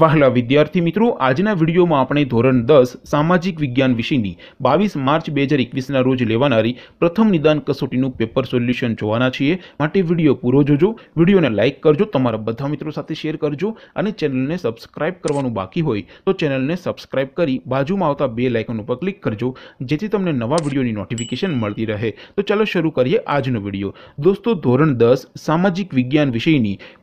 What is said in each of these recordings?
વહાલા વિદ્યાર્થી મિત્રો આજના વિડીયોમાં આપણે ધોરણ દસ સામાજિક વિજ્ઞાન વિષયની બાવીસ માર્ચ બે હજાર એકવીસના રોજ લેવાનારી પ્રથમ નિદાન કસોટીનું પેપર સોલ્યુશન જોવાના છીએ માટે વિડીયો પૂરો જોજો વિડીયોને લાઇક કરજો તમારા બધા મિત્રો સાથે શેર કરજો અને ચેનલને સબસ્ક્રાઇબ કરવાનું બાકી હોય તો ચેનલને સબસ્ક્રાઇબ કરી બાજુમાં આવતા બે લાઇકન ઉપર ક્લિક કરજો જેથી તમને નવા વિડીયોની નોટિફિકેશન મળતી રહે તો ચાલો શરૂ કરીએ આજનો વિડીયો દોસ્તો ધોરણ દસ સામાજિક વિજ્ઞાન વિષયની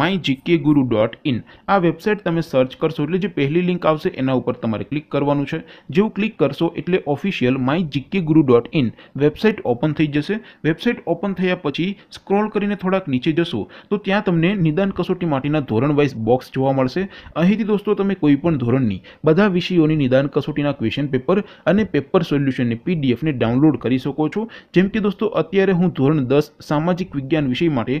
my GK guru dot in આ વેબસાઇટ તમે સર્ચ કરશો એટલે જે પહેલી લિંક આવશે એના ઉપર તમારે ક્લિક કરવાનું છે જેવું ક્લિક કરશો એટલે official my GK guru dot in website open થઈ જશે વેબસાઇટ ઓપન થયા પછી સ્ક્રોલ કરીને થોડાક નીચે જશો તો ત્યાં તમને નિદાન કસોટી માટેના ધોરણ વાઇઝ બોક્સ જોવા મળશે અહીંથી દોસ્તો તમે કોઈ પણ ધોરણની બધા વિષયોની નિદાન કસોટીના ક્વેશ્ચન પેપર અને પેપર સોલ્યુશનની પીડીએફને ડાઉનલોડ કરી શકો છો જેમ કે દોસ્તો અત્યારે હું ધોરણ દસ સામાજિક વિજ્ઞાન વિષય માટે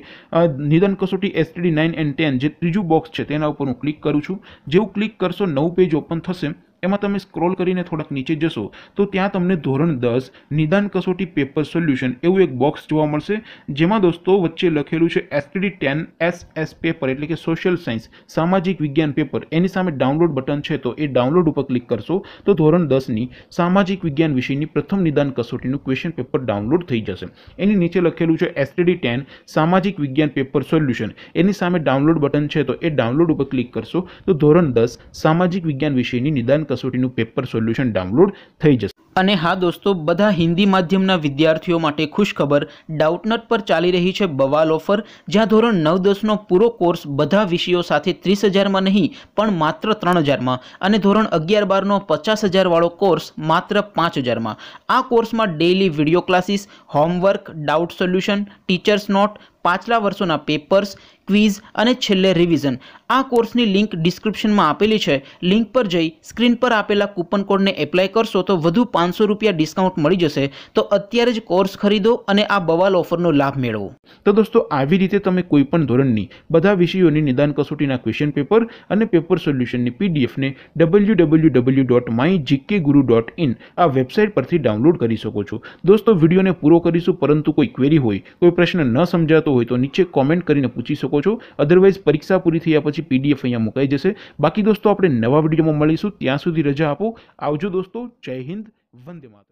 નિદાન કસોટી એસટીડી નાઇન એન્ડ ટેન જે ત્રીજું બોક્સ છે તેના ઉપર હું ક્લિક કરું છું જેવું ક્લિક કરશો નવું પેજ ઓપન થશે એમાં તમે સ્ક્રોલ કરીને થોડાક નીચે જશો તો ત્યાં તમને ધોરણ દસ નિદાન કસોટી પેપર સોલ્યુશન એવું એક બોક્સ જોવા મળશે જેમાં દોસ્તો વચ્ચે લખેલું છે STD ten S S paper એટલે કે સોશિયલ સાયન્સ સામાજિક વિજ્ઞાન પેપર એની સામે ડાઉનલોડ બટન છે તો એ ડાઉનલોડ ઉપર ક્લિક કરશો તો ધોરણ દસની સામાજિક વિજ્ઞાન વિષયની પ્રથમ નિદાન કસોટીનું ક્વેશ્ચન પેપર ડાઉનલોડ થઈ જશે એની નીચે લખેલું છે એસટીડી ટેન સામાજિક વિજ્ઞાન પેપર સોલ્યુશન એની સામે ડાઉનલોડ બટન છે તો એ ડાઉનલોડ ઉપર ક્લિક કરશો તો ધોરણ દસ સામાજિક વિજ્ઞાન વિષયની નિદાન કસોટીનું પેપર સોલ્યુશન ડાઉનલોડ થઈ જશે અને હા દોસ્તો બધા હિન્દી માધ્યમના વિદ્યાર્થીઓ માટે ખુશખબર ડાઉટનટ પર ચાલી રહી છે બવાલ ઓફર જ્યાં ધોરણ નવ દસનો પૂરો કોર્સ બધા વિષયો સાથે ત્રીસ હજારમાં નહીં પણ માત્ર ત્રણ હજારમાં અને ધોરણ અગિયાર બારનો પચાસ હજારવાળો કોર્સ માત્ર પાંચ હજારમાં આ કોર્સમાં daily video classes homework doubt solution teachers note પાછલા વર્ષોના પેપર્સ ક્વિઝ અને છેલ્લે રિવિઝન આ કોર્સની લિંક ડિસ્ક્રિપ્શનમાં આપેલી છે લિંક પર જઈ સ્ક્રીન પર આપેલા કૂપન કોડને એપ્લાય કરશો તો વધુ પાંચસો રૂપિયા ડિસ્કાઉન્ટ મળી જશે તો અત્યારે જ કોર્સ ખરીદો અને આ બવાલ ઓફરનો લાભ મેળવો તો દોસ્તો આવી રીતે તમે કોઈપણ ધોરણની બધા વિષયોની નિદાન કસોટીના ક્વેશ્ચન પેપર અને પેપર સોલ્યુશનની પીડીએફને W W W dot my GK guru dot in આ વેબસાઇટ પરથી ડાઉનલોડ કરી શકો છો દોસ્તો વિડીયોને પૂરો કરીશું પરંતુ કોઈ ક્વેરી હોય કોઈ પ્રશ્ન ન સમજાતો હોય તો નીચે કોમેન્ટ કરીને પૂછી શકો છો અદરવાઇઝ પરીક્ષા પૂરી થયા પછી પીડીએફ અહીંયા મુકાઈ જશે બાકી દોસ્તો આપણે નવા વિડીયોમાં મળીશું ત્યાં સુધી રજા આપો આવજો દોસ્તો જય હિન્દ વંદે માતરમ